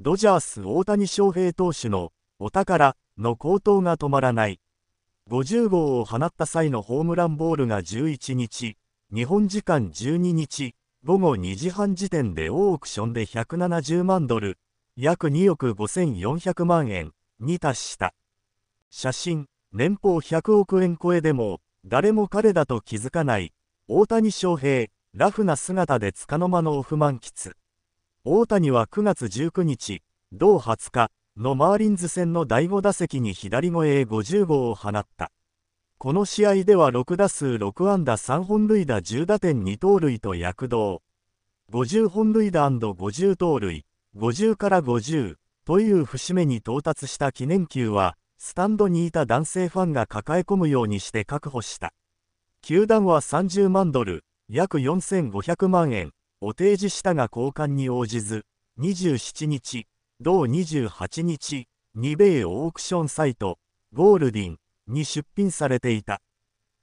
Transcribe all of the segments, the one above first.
ドジャース大谷翔平投手のお宝の高騰が止まらない。50号を放った際のホームランボールが11日、日本時間12日、午後2時半時点でオークションで170万ドル、約2億5400万円に達した。写真、年俸100億円超えでも、誰も彼だと気づかない、大谷翔平、ラフな姿で束の間のオフ満喫。大谷は9月19日、同20日のマーリンズ戦の第5打席に左越え50号を放った。この試合では6打数6安打3本塁打10打点2盗塁と躍動。50本塁打 &50 盗塁、50から50という節目に到達した記念球は、スタンドにいた男性ファンが抱え込むようにして確保した。球団は30万ドル、約4500万円、お提示したが交換に応じず、27日、同28日、日米オークションサイト、ゴールディンに出品されていた。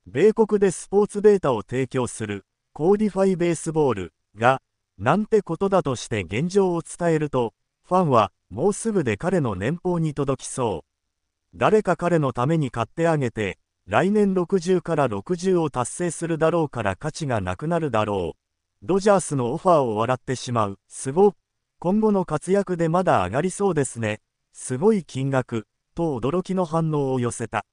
米国でスポーツデータを提供する、コーディファイベースボールが、なんてことだとして現状を伝えると、ファンは、もうすぐで彼の年俸に届きそう。誰か彼のために買ってあげて、来年60から60を達成するだろうから価値がなくなるだろう。ドジャースのオファーを笑ってしまう、すご。今後の活躍でまだ上がりそうですね。すごい金額、と驚きの反応を寄せた。